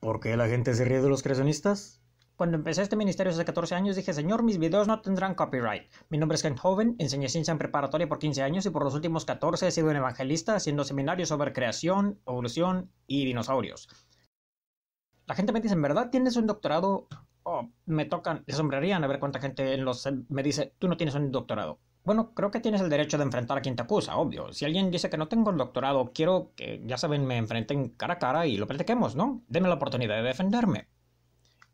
¿Por qué la gente se ríe de los creacionistas? Cuando empecé este ministerio hace 14 años dije, señor, mis videos no tendrán copyright. Mi nombre es Ken Hoven, enseñé ciencia en preparatoria por 15 años y por los últimos 14 he sido un evangelista haciendo seminarios sobre creación, evolución y dinosaurios. La gente me dice, ¿en verdad tienes un doctorado? Oh, me tocan, les asombrarían a ver cuánta gente en los, me dice, tú no tienes un doctorado. Bueno, creo que tienes el derecho de enfrentar a quien te acusa, obvio. Si alguien dice que no tengo el doctorado, quiero que, ya saben, me enfrenten cara a cara y lo platiquemos, ¿no? Deme la oportunidad de defenderme.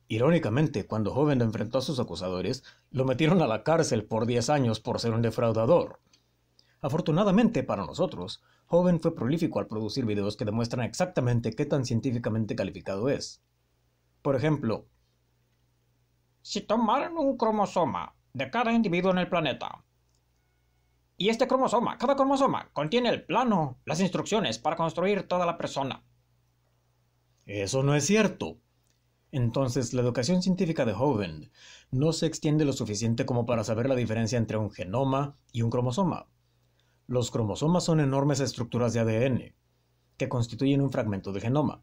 Irónicamente, cuando joven enfrentó a sus acusadores, lo metieron a la cárcel por 10 años por ser un defraudador. Afortunadamente para nosotros, Joven fue prolífico al producir videos que demuestran exactamente qué tan científicamente calificado es. Por ejemplo, si tomaran un cromosoma de cada individuo en el planeta y este cromosoma, cada cromosoma, contiene el plano, las instrucciones para construir toda la persona. Eso no es cierto. Entonces, la educación científica de Hovind no se extiende lo suficiente como para saber la diferencia entre un genoma y un cromosoma. Los cromosomas son enormes estructuras de ADN que constituyen un fragmento del genoma.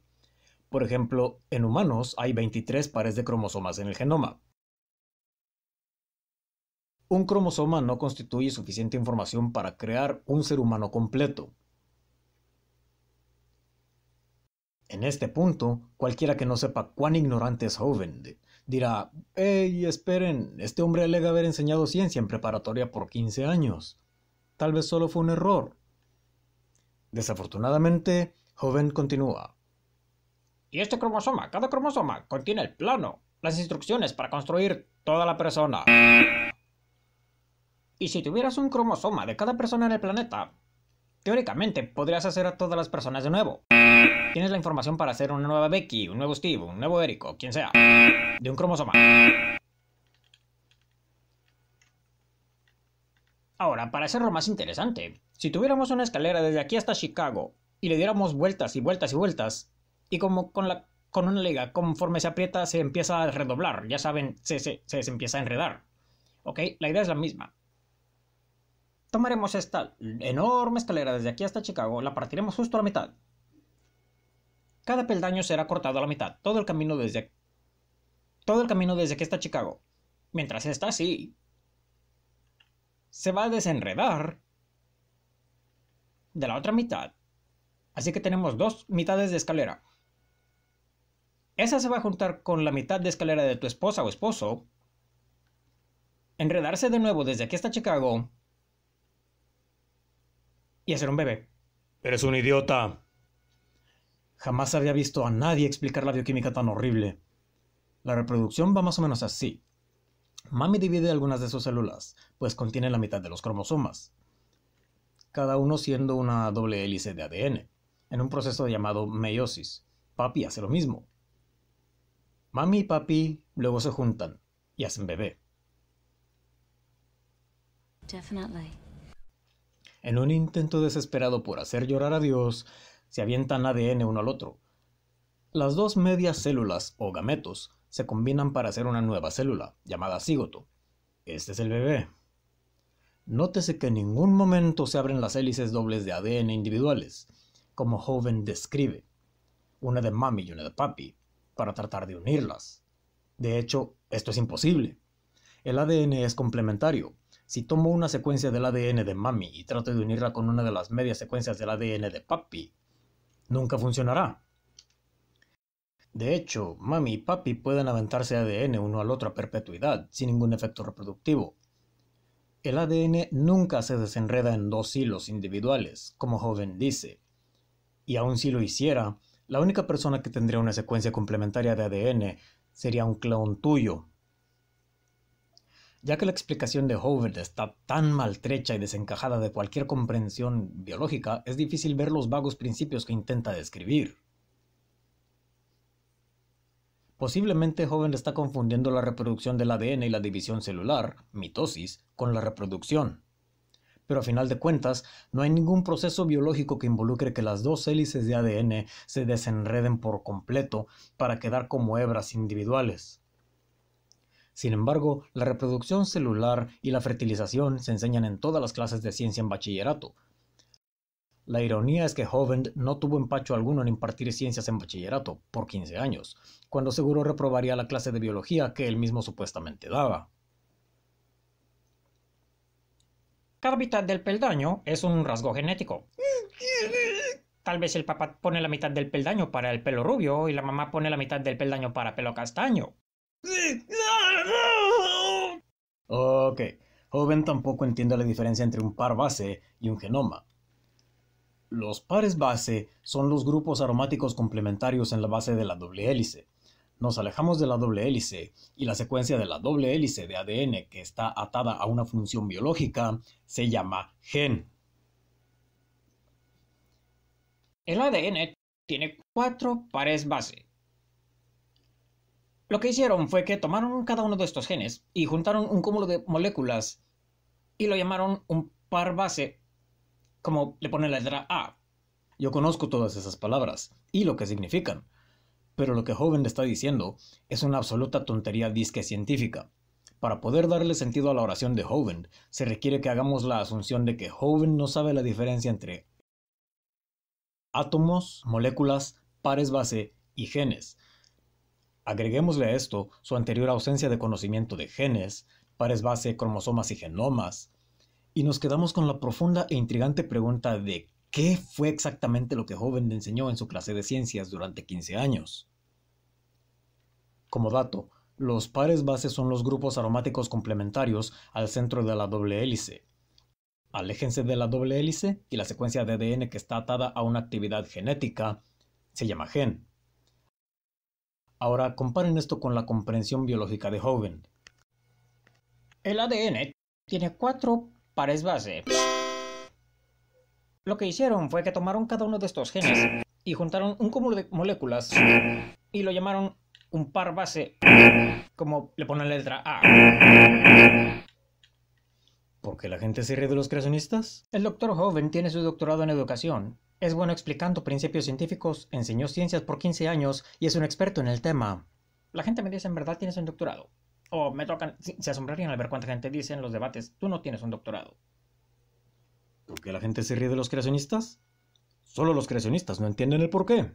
Por ejemplo, en humanos hay 23 pares de cromosomas en el genoma un cromosoma no constituye suficiente información para crear un ser humano completo. En este punto, cualquiera que no sepa cuán ignorante es joven dirá, ¡Ey, esperen, este hombre alega haber enseñado ciencia en preparatoria por 15 años. Tal vez solo fue un error. Desafortunadamente, Joven continúa. Y este cromosoma, cada cromosoma, contiene el plano, las instrucciones para construir toda la persona. Y si tuvieras un cromosoma de cada persona en el planeta, teóricamente podrías hacer a todas las personas de nuevo. Tienes la información para hacer una nueva Becky, un nuevo Steve, un nuevo Eric quien sea, de un cromosoma. Ahora, para hacerlo más interesante, si tuviéramos una escalera desde aquí hasta Chicago y le diéramos vueltas y vueltas y vueltas, y como con, la, con una liga, conforme se aprieta se empieza a redoblar, ya saben, se empieza a enredar. ¿Ok? La idea es la misma. Tomaremos esta enorme escalera desde aquí hasta Chicago, la partiremos justo a la mitad. Cada peldaño será cortado a la mitad, todo el camino desde todo el camino desde aquí hasta Chicago. Mientras está así, se va a desenredar de la otra mitad. Así que tenemos dos mitades de escalera. Esa se va a juntar con la mitad de escalera de tu esposa o esposo, enredarse de nuevo desde aquí hasta Chicago y hacer un bebé. Eres un idiota. Jamás había visto a nadie explicar la bioquímica tan horrible. La reproducción va más o menos así. Mami divide algunas de sus células, pues contiene la mitad de los cromosomas, cada uno siendo una doble hélice de ADN, en un proceso llamado meiosis. Papi hace lo mismo. Mami y papi luego se juntan y hacen bebé. Definitely. En un intento desesperado por hacer llorar a Dios, se avientan ADN uno al otro. Las dos medias células o gametos se combinan para hacer una nueva célula, llamada cigoto. Este es el bebé. Nótese que en ningún momento se abren las hélices dobles de ADN individuales, como Joven describe, una de mami y una de papi, para tratar de unirlas. De hecho, esto es imposible. El ADN es complementario, si tomo una secuencia del ADN de mami y trato de unirla con una de las medias secuencias del ADN de papi, nunca funcionará. De hecho, mami y papi pueden aventarse ADN uno al otro a perpetuidad, sin ningún efecto reproductivo. El ADN nunca se desenreda en dos hilos individuales, como Joven dice. Y aun si lo hiciera, la única persona que tendría una secuencia complementaria de ADN sería un clon tuyo, ya que la explicación de Howard está tan maltrecha y desencajada de cualquier comprensión biológica, es difícil ver los vagos principios que intenta describir. Posiblemente Howard está confundiendo la reproducción del ADN y la división celular, mitosis, con la reproducción. Pero a final de cuentas, no hay ningún proceso biológico que involucre que las dos hélices de ADN se desenreden por completo para quedar como hebras individuales. Sin embargo, la reproducción celular y la fertilización se enseñan en todas las clases de ciencia en bachillerato. La ironía es que Hovend no tuvo empacho alguno en impartir ciencias en bachillerato por 15 años, cuando seguro reprobaría la clase de biología que él mismo supuestamente daba. Cada mitad del peldaño es un rasgo genético. Tal vez el papá pone la mitad del peldaño para el pelo rubio y la mamá pone la mitad del peldaño para pelo castaño. Ok, joven tampoco entiende la diferencia entre un par base y un genoma. Los pares base son los grupos aromáticos complementarios en la base de la doble hélice. Nos alejamos de la doble hélice y la secuencia de la doble hélice de ADN que está atada a una función biológica se llama gen. El ADN tiene cuatro pares base, lo que hicieron fue que tomaron cada uno de estos genes y juntaron un cúmulo de moléculas y lo llamaron un par base, como le pone la letra A. Yo conozco todas esas palabras y lo que significan, pero lo que Hovind está diciendo es una absoluta tontería disque científica. Para poder darle sentido a la oración de Hovind, se requiere que hagamos la asunción de que Hovind no sabe la diferencia entre átomos, moléculas, pares base y genes. Agreguémosle a esto su anterior ausencia de conocimiento de genes, pares base, cromosomas y genomas, y nos quedamos con la profunda e intrigante pregunta de qué fue exactamente lo que Joven le enseñó en su clase de ciencias durante 15 años. Como dato, los pares base son los grupos aromáticos complementarios al centro de la doble hélice. Aléjense de la doble hélice y la secuencia de ADN que está atada a una actividad genética se llama gen. Ahora comparen esto con la comprensión biológica de joven. El ADN tiene cuatro pares base. Lo que hicieron fue que tomaron cada uno de estos genes y juntaron un cúmulo de moléculas y lo llamaron un par base, como le ponen la letra A. ¿Por qué la gente se ríe de los creacionistas? El doctor joven tiene su doctorado en educación es bueno explicando principios científicos, enseñó ciencias por 15 años y es un experto en el tema. La gente me dice, en verdad tienes un doctorado. O me tocan, se asombrarían al ver cuánta gente dice en los debates, tú no tienes un doctorado. ¿Por qué la gente se ríe de los creacionistas? Solo los creacionistas no entienden el por qué.